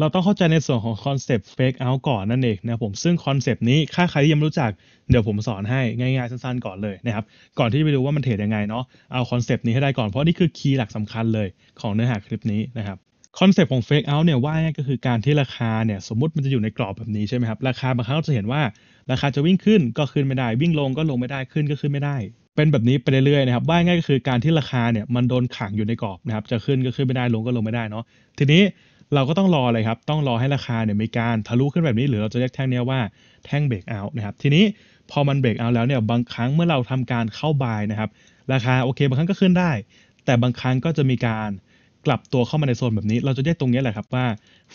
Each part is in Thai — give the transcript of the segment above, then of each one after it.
เราต้องเข้าใจในส่วนของคอนเซปต์ fake out ก่อนนั่นเองนะผมซึ่งคอนเซปต์นี้ถ้าใครที่ยังไม่รู้จัก เดี๋ยวผมสอนให้ง่าย ๆ สั้นๆ ก่อนเลยนะครับ ก่อนที่ไปดูว่ามันเทรดยังไงเนาะเอาคอนเซปต์นี้ให้ได้ก่อนเพราะนี่คือคีย์หลักสำคัญเลยของเนื้อหาคลิปนี้นะครับคอนเซปต์ของ fake out เนี่ยว่าง่ายก็คือการที่ราคาเนี่ยสมมติมันจะอยู่ในกรอบแบบนี้ใช่ไหมครับราคาบางครั้งเราจะเห็นว่าราคาจะวิ่งขึ้นก็ขึ้นไม่ได้ วิ่งลงก็ลงไม่ได้ขึ้นก็ขึ้นไม่ได้ เป็นแบบนี้ไปเรื่อยๆนะครับว่าง่ายก็คือการที่ราคาเนี่ยมันโดนขังอยู่ในกรอบนะครับจะขึ้นก็ขึ้นไม่ได้ลงก็ลงไม่ได้เนาะทีนี้เราก็ต้องรออะไรครับ ต้องรอให้ราคาเนี่ยมีการทะลุขึ้นแบบนี้หรือเราจะเรียกแท่งนี้ว่าแท่งเบรกเอาท์นะครับ ทีนี้พอมันเบรกเอาแล้วเนี่ย บางครั้งเมื่อเราทำการเข้าบายนะครับ ราคาโอเคบางครั้งก็ขึ้นได้ แต่บางครั้งก็จะมีการกลับตัวเข้ามาในโซนแบบนี้ เราจะได้ยกตรงนี้แหละครับว่า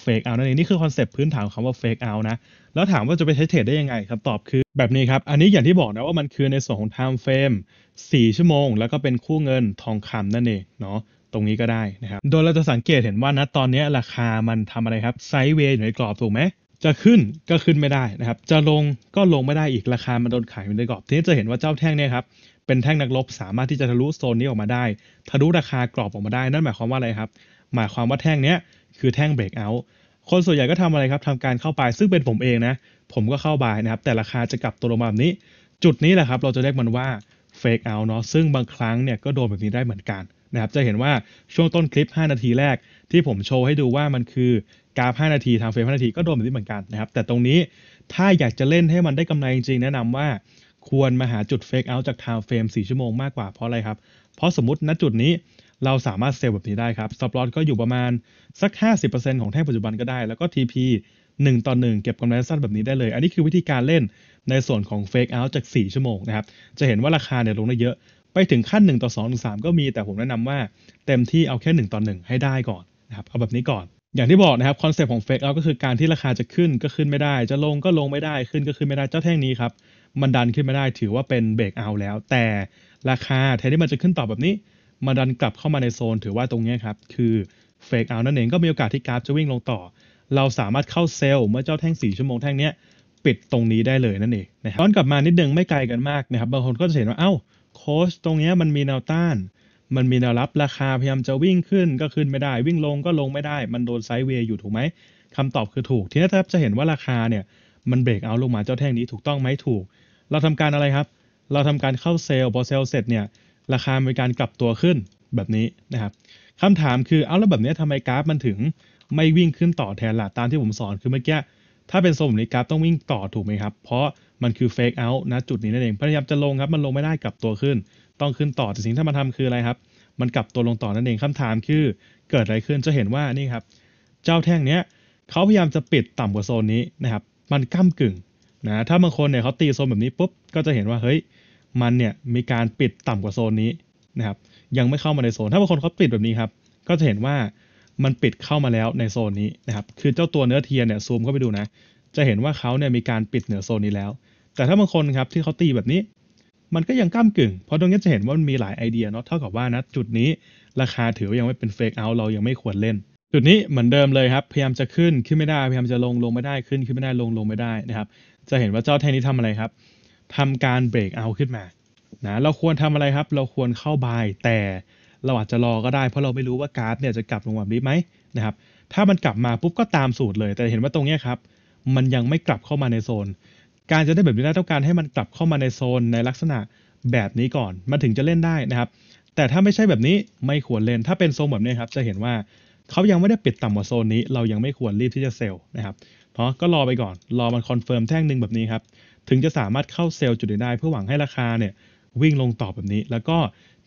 เฟกเอานั่นเองนี่คือคอนเซปต์พื้นฐานของคำว่าเฟกเอานะแล้วถามว่าจะไปใช้เทรดได้ยังไงครับ ตอบคือแบบนี้ครับอันนี้อย่างที่บอกนะว่ามันคือในส่วนของไทม์เฟรม 4 ชั่วโมง แล้วก็เป็นคู่เงินทองคำนั่นเองเนาะตรงนี้ก็ได้นะครับ โดยเราจะสังเกตเห็นว่านะตอนนี้ราคามันทำอะไรครับไซด์เวย์อยู่ในกรอบถูกไหมจะขึ้นก็ขึ้นไม่ได้นะครับ จะลงก็ลงไม่ได้อีกราคามันโดนขายอยู่ในกรอบทีนี้จะเห็นว่าเจ้าแท่งเนี่ยครับเป็นแท่งนักลบสามารถที่จะทะลุโซนนี้ออกมาได้ทะลุราคากรอบออกมาได้ นั่นหมายความว่าอะไรครับหมายความว่าแท่งเนี้ยคือแท่งเบรกเอาท์คนส่วนใหญ่ก็ทำอะไรครับทำการเข้าไปซึ่งเป็นผมเองนะผมก็เข้าไปนะครับแต่ราคาจะกลับตัวลงมาแบบนี้ จุดนี้แหละครับเราจะเรียกมันว่าเฟกเอาเนาะซึ่งบางครั้งเนี่ยก็โดนแบบนี้ได้เหมือนกันนะครับจะเห็นว่าช่วงต้นคลิป 5 นาทีแรก ที่ผมโชว์ให้ดูว่ามันคือ กราฟ 5 นาที ทางเฟรม 5 นาทีก็โดนแบบนี้เหมือนกันนะครับแต่ตรงนี้ถ้าอยากจะเล่นให้มันได้กำไรจริงๆ แนะนำว่าควรมาหาจุดเฟกเอาท์จากทางเฟรม4 ชั่วโมงมากกว่าเพราะอะไรครับ เพราะสมมติณจุดนี้เราสามารถเซลแบบนี้ได้ครับสปลอตก็อยู่ประมาณสัก50%ของแท่งปัจจุบันก็ได้ แล้วก็ TP 1ต่อ1เก็บกำไรสั้นแบบนี้ได้เลย อันนี้คือวิธีการเล่นในส่วนของเฟกเอาท์จาก 4 ชั่วโมงนะครับจะเห็นว่าราคาเนี่ยลงได้เยอะไปถึงขั้น 1ต่อ2หรือ3ก็มีแต่ผมแนะนำว่าเต็มที่เอาแค่ 1ต่อ1 ให้ได้ก่อนนะครับเอาแบบนี้ก่อน อย่างที่บอกนะครับคอนเซปต์ของเฟกเอาก็คือการที่ราคาจะขึ้นก็ขึ้นไม่ได้ จะลงก็ลงไม่ได้ขึ้นก็ขึ้นไม่ได้เจ้าแท่งนี้ครับ มันดันขึ้นไม่ได้ถือว่าเป็นเบรกเอาแล้ว แต่ราคาแทนที่มันจะขึ้นต่อแบบนี้มันดันกลับเข้ามาในโซนถือว่าตรงนี้ครับคือเฟกเอานั่นเองก็มีโอกาสที่กราฟจะวิ่งลงต่อ เราสามารถเข้าเซลล์เมื่อเจ้าแท่ง 4ชั่วโมงแท่งนี้ปิดตรงนี้ได้เลยนั่นเองนะครับย้อนกลับมานิดนึงไม่ไกลกันมากนะครับบางคนก็จะเห็นว่าเอา้าโค้ชตรงนี้มันมีแนวต้าน มันมีแนวรับราคาพยายามจะวิ่งขึ้นก็ขึ้นไม่ได้ วิ่งลงก็ลงไม่ได้ มันโดนไซด์เวย์อยู่ถูกไหมคำตอบคือถูก ทีนี้ถ้าจะเห็นว่าราคาเนี่ย มันเบรกเอาลงมาเจ้าแท่งนี้ถูกต้องไหมถูก เราทำการอะไรครับ เราทำการเข้าเซลล์พอเซลล์เสร็จเนี่ย ราคามีการกลับตัวขึ้นแบบนี้นะครับคำถามคือเอาแล้วแบบนี้ทำไมกราฟ มันถึงไม่วิ่งขึ้นต่อแทนล่ะตามที่ผมสอนคือเมื่อกี้ ถ้าเป็นโซงนี้กราฟต้องวิ่งต่อถูกไหมครับ เพราะมันคือ fake out นะจุดนี้นั่นเอง พยายามจะลงครับมันลงไม่ได้กลับตัวขึ้น ต้องขึ้นต่อแต่สิ่งที่มันทำคืออะไรครับ มันกลับตัวลงต่อนั่นเองคำถามคือเกิดอะไรขึ้นจะเห็นว่านี่ครับ เจ้าแท่งเนี้ยเขาพยายามจะปิดต่ำกว่าโซนนี้นะครับมันก้ากึ่งนะถ้าบางคนเนี่ยเขาตีโซนแบบนี้ ปุ๊บก็จะเห็นว่าเฮ้ยมันเนี่ยมีการปิดต่ำกว่าโซนนี้นะครับยังไม่เข้ามาในโซน ถ้าบางคนเขาปิดแบบนี้ครับก็จะเห็นว่ามันปิดเข้ามาแล้วในโซนนี้นะครับคือเจ้าตัวเนื้อเทียนเนี่ยซูมเข้าไปดูนะจะเห็นว่าเขาเนี่ยมีการปิดเหนือโซนนี้แล้ว แต่ถ้าบางคนครับที่เขาตีแบบนี้ มันก็ยังก้ามกึ่ง เพราะตรงนี้จะเห็นว่ามันมีหลายไอเดียเนาะ เท่ากับว่านะจุดนี้ราคาถือยังไม่เป็นเฟกเอาเรายังไม่ควรเล่น จุดนี้เหมือนเดิมเลยครับ พยายามจะขึ้น ขึ้นไม่ได้ พยายามจะลงลงไม่ได้ขึ้นขึ้นไม่ได้ลงลงไม่ได้นะครับ จะเห็นว่าเจ้าแท่นี้ทำอะไรครับ ทำการเบรกเอาขึ้นมา นะ เราควรทำอะไรครับ เราควรเข้าบาย แต่เราอาจจะรอก็ได้ เพราะเราไม่รู้ว่าการ์ดเนี่ยจะกลับลงแบบนี้ไหมนะครับ ถ้ามันกลับมาปุ๊บก็ตามสูตรเลย แต่เห็นว่าตรงนี้ครับมันยังไม่กลับเข้ามาในโซน การจะได้แบบนี้ได้ต้องการให้มันกลับเข้ามาในโซนในลักษณะแบบนี้ก่อนมันถึงจะเล่นได้นะครับแต่ถ้าไม่ใช่แบบนี้ไม่ควรเล่นถ้าเป็นโซนแบบนี้ครับจะเห็นว่าเขายังไม่ได้ปิดต่ำกว่าโซนนี้เรายังไม่ควรรีบที่จะเซลล์นะครับ เพราะก็รอไปก่อนรอมันคอนเฟิร์มแท่งหนึ่งแบบนี้ครับถึงจะสามารถเข้าเซลล์จุดได้เพื่อหวังให้ราคาเนี่ยวิ่งลงต่อแบบนี้ แล้วก็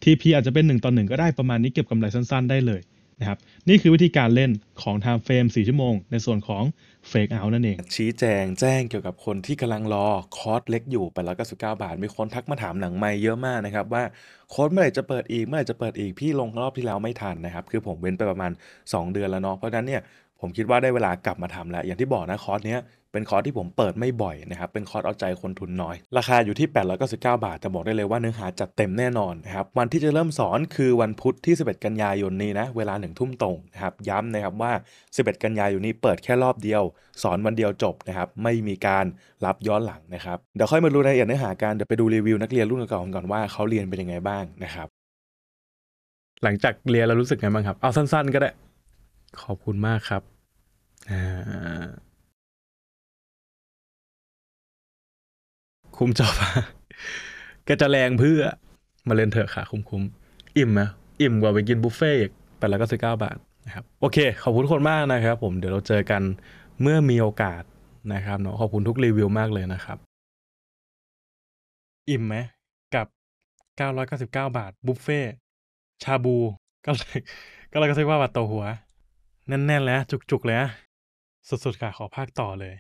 TP อาจจะเป็น1ต่อ1ก็ได้ประมาณนี้เก็บกำไรสั้น ๆ ได้เลยนะครับนี่คือวิธีการเล่นของ time frame 4 ชั่วโมง ในส่วนของ fake out นั่นเองชี้แจงแจ้งเกี่ยวกับคนที่กำลังรอคอร์สเล็กอยู่ไปแล้วก็ส9บาทมีคนทักมาถามหนังไม่เยอะมากนะครับว่าโค้ดเมื่อไหร่จะเปิดอีกเมื่อไหร่จะเปิดอีกพี่ลงรอบที่แล้วไม่ทันนะครับ คือผมเว้นไปประมาณ 2 เดือนแล้วเนาะเพราะนั้นเนี่ยผมคิดว่าได้เวลากลับมาทำแล้วอย่างที่บอกนะคอร์สเนี้ยเป็นคอร์สที่ผมเปิดไม่บ่อยนะครับ เป็นคอร์สเอาใจคนทุนน้อย ราคาอยู่ที่899บาทแต่บอกได้เลยว่าเนื้อหาจัดเต็มแน่นอนนะครับวันที่จะเริ่มสอนคือวันพุธที่ 11 กันยายนนี้นะเวลา1ทุ่มตรงนะครับย้ำนะครับว่า 11 กันยายนนี้เปิดแค่รอบเดียว สอนวันเดียวจบนะครับไม่มีการรับย้อนหลังนะครับเดี๋ยวค่อยมาดูรายละเอียดเนื้อหาการเดี๋ยวไปดูรีวิว นักเรียนรุ่นเก่าก่อนว่าเขาเรียนเป็นยังไงบ้างนะครับ หลังจากเรียนล้วรู้สึกไงบ้างครับเอาสั้นๆก็ได้ขอบคุณมากครับคุ้มจอบะก็จะแรงเพื่อมาเล่นเถอะค่ะ คุ้มๆอิ่มหะอิ่มกว่าไปกินบุฟเฟ่ต์แปดร้อยเก้าสิบเก้าบาท นะครับ โอเคขอบคุณคนมากนะครับ ผม เดี๋ยวเราเจอกันเมื่อมีโอกาสนะครับเนาะขอบคุณทุกรีวิวมากเลยนะครับ อิ่มไหมกับเเกก้้้ารอยาสิบเก้าบาทบุฟเฟ่ชาบู ก็เลยก็เลยก็ซื้อว่าบาทต่อหัวแน่นๆแล้วจุกๆเลยนะสุดๆค่ะขอภาคต่อเลย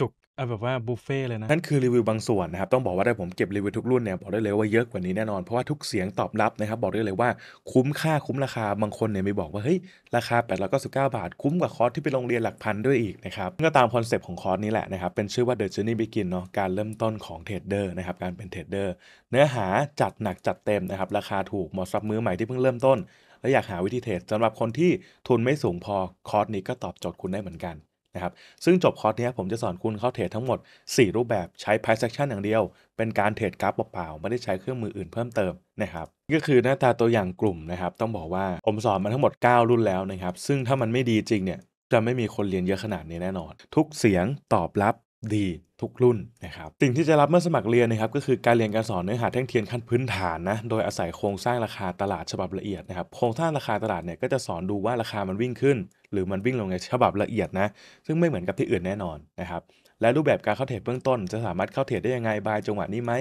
จุกๆเอาแบบว่าบุฟเฟ่เลยนะนั่นคือรีวิวบางส่วนนะครับ ต้องบอกว่าได้ผมเก็บรีวิวทุกรุ่นเนี่ยบอกได้เลยว่าเยอะกว่านี้แน่นอนเพราะว่าทุกเสียงตอบรับนะครับ บอกได้เลยว่าคุ้มค่าคุ้มราคาบางคนเนี่ยไม่บอกว่าเฮ้ยราคา8ปดร้อยกสิบเก้าบาทคุ้มกว่าคอร์สที่ไปโรงเรียนหลักพันด้วยอีกนะครับก็ตามคอนเซปต์ของคอร์สนี้แหละนะครับเป็นชื่อว่า The Journey Begin เนาะการเริ่มต้นของเทรดเดอร์นะครับการเป็นเทรดเดอร์เนื้อหาจัดหนักจัดเต็มนะครับ ราคาถูกเหมาะสำหรับมือใหม่ที่เพิ่งเริ่มต้นและอยากหาวิธีเทรดสำหรับคนที่ทุนไม่สูงพอคอร์สนี้ก็ตอบโจทย์คุณได้เหมือนกันนะครับซึ่งจบคอร์สนี้ผมจะสอนคุณเข้าเทรดทั้งหมด 4 รูปแบบใช้ price action อย่างเดียว เป็นการเทรดกราฟเปล่าๆไม่ได้ใช้เครื่องมืออื่นเพิ่มเติมนะครับก็คือหน้าตาตัวอย่างกลุ่มนะครับต้องบอกว่าผมสอนมาทั้งหมด 9 รุ่นแล้วนะครับซึ่งถ้ามันไม่ดีจริงเนี่ยจะไม่มีคนเรียนเยอะขนาดนี้แน่นอน ทุกเสียงตอบรับดีทุกรุ่นนะครับสิ่งที่จะรับเมื่อสมัครเรียนนะครับ ก็คือการเรียนการสอนเนื้อหาแท่งเทียนขั้นพื้นฐานนะโดยอาศัยโครงสร้างราคาตลาดฉบับละเอียดนะครับ โครงสร้างราคาตลาดเนี่ยก็จะสอนดูว่าราคามันวิ่งขึ้น หรือมันวิ่งลงในฉบับละเอียดนะซึ่งไม่เหมือนกับที่อื่นแน่นอนนะครับ และรูปแบบการเข้าเทรดเบื้องต้นจะสามารถเข้าเทรดได้ยังไงบายจังหวะนี้ไหม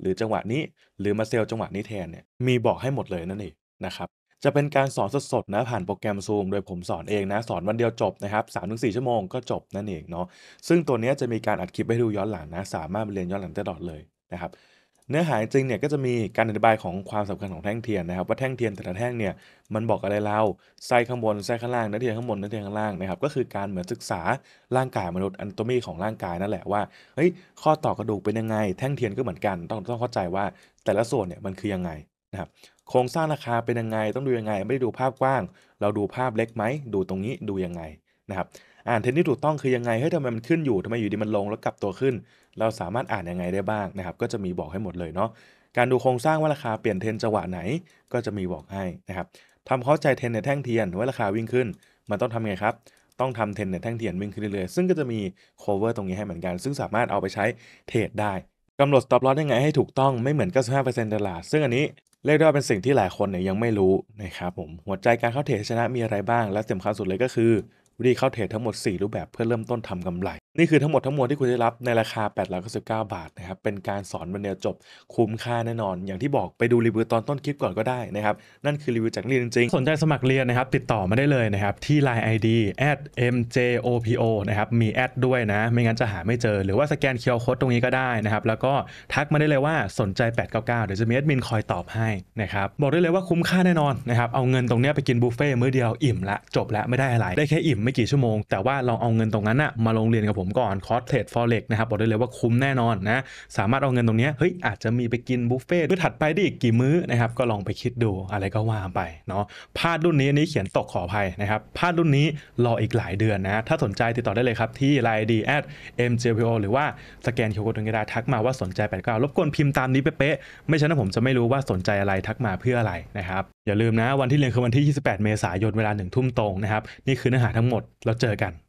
หรือจังหวะนี้หรือมาเซลจังหวะนี้แทนเนี่ยมีบอกให้หมดเลยนั่นเองนะครับจะเป็นการสอนสดๆนะผ่านโปรแกรม Zoom โดยผมสอนเองนะ สอนวันเดียวจบนะครับสามถึงสี่ชั่วโมงก็จบนั่นเองเนาะซึ่งตัวนี้จะมีการอัดคลิปให้ดูย้อนหลังนะสามารถเรียนย้อนหลังได้ตลอดเลยนะครับเนื้อหาจริงเนี่ยก็จะมีการอธิบายของความสำคัญของแท่งเทียนนะครับว่าแท่งเทียนแต่ละแท่งเนี่ยมันบอกอะไรเราไส้ข้างบนไส้ข้างล่างนื้อเทียนข้างบนนื้อเทียนข้างล่างนะครับก็คือการเหมือนศึกษาร่างกายมนุษย์อันโตมีของร่างกายนั่นแหละว่าเฮ้ยข้อต่อกระดูกเป็นยังไงแท่งเทียนก็เหมือนกันต้องต้องเข้าใจว่าแต่ละส่วนเนี่ยมันคือยังไงนะครับโครงสร้างราคาเป็นยังไงต้องดูยังไง ไม่ได้ดูภาพกว้าง เราดูภาพเล็กไหมดูตรงนี้ดูยังไงนะครับอ่านเทนนที่ถูกต้องคือยังไงเฮ้ยทำไมมันขึ้นอยู่ทำไมอยู่ดีมันลงแล้วกลับตัวขึ้น เราสามารถอ่านยังไงได้บ้างนะครับก็จะมีบอกให้หมดเลยเนาะการดูโครงสร้างว่าราคาเปลี่ยนเทนจังหวะไหน ก็จะมีบอกให้นะครับทำเข้าใจเทนในแท่งเทียน ว่าราคาวิ่งขึ้นมันต้องทำไงครับต้องทำเทนในแท่งเทียนวิ่งขึ้นเรื่อยๆซึ่งก็จะมี cover ตรงนี้ให้เหมือนกัน ซึ่งสามารถเอาไปใช้เทรดได้กำหนด stop loss ยังไงให้ถูกต้อง ไม่เหมือน95%ตลาดซึ่งอันนี้เรียกได้ว่าเป็นสิ่งที่หลายคนเนี่ยยังไม่รู้นะครับผมหัวใจการเข้าเทรดชนะมีอะไรบ้าง และสำคัญสุดเลยก็คือวิธีเข้าเทรดทั้งหมด 4 รูปแบบเพื่อเริ่มต้นทำกำไรนี่คือทั้งหมดทั้งมวลที่คุณได้รับในราคา 899 บาทนะครับเป็นการสอนบรรเดียวจบคุ้มค่าแน่นอน อย่างที่บอกไปดูรีวิวตอนต้นคลิปก่อนก็ได้นะครับนั่นคือรีวิวจากเรียนจริงสนใจสมัครเรียนนะครับติดต่อมาได้เลยนะครับที่ Line ID @mjopo นะครับมีแอดด้วยนะ ไม่งั้นจะหาไม่เจอ หรือว่าสแกนเคอร์โค้ดตรงนี้ก็ได้นะครับแล้วก็ทักมาได้เลยว่าสนใจ 899เดี๋ยวจะมีแอดมินคอยตอบให้นะครับบอกได้เลยว่าคุ้มค่าแน่นอนนะครับเอาเงินตรงนี้ไปกินบุฟเฟ่ต์มื้อเดียวอิ่มละจบละไม่ได้อะไรได้แค่อิ่มไม่กี่ชั่วโมงแต่ว่าลองเอาเงินตรงนั้นนะมาลงเรียนกับผมผมก่อน คอร์สเทรดฟอเร็กนะครับ บอกได้เลยว่าคุ้มแน่นอนนะ สามารถเอาเงินตรงนี้เฮ้ย อาจจะมีไปกินบุฟเฟ่ต์มื้อถัดไปได้อีกกี่มื้อนะครับ ก็ลองไปคิดดูอะไรก็ว่าไปเนาะพาดรุ่นนี้อันนี้เขียนตกขออภัยนะครับพาดรุ่นนี้รออีกหลายเดือนนะถ้าสนใจติดต่อได้เลยครับ ที่ไลน์ดีแอดเอ็มเจพีโอหรือว่าสแกนคิวโค้ดตรงกระดาทักมาว่าสนใจแปดเก้ารบกวนพิมพ์ตามนี้เป๊ะๆไม่ฉะนั้นผมจะไม่รู้ว่าสนใจอะไรทักมาเพื่ออะไรนะครับอย่าลืมนะวันที่เรียนคือวันที่28เมษายนเวลา1ทุ่มตรงนะครับนี่คือเนื้อหาทั้งหมดแล้วเจอกัน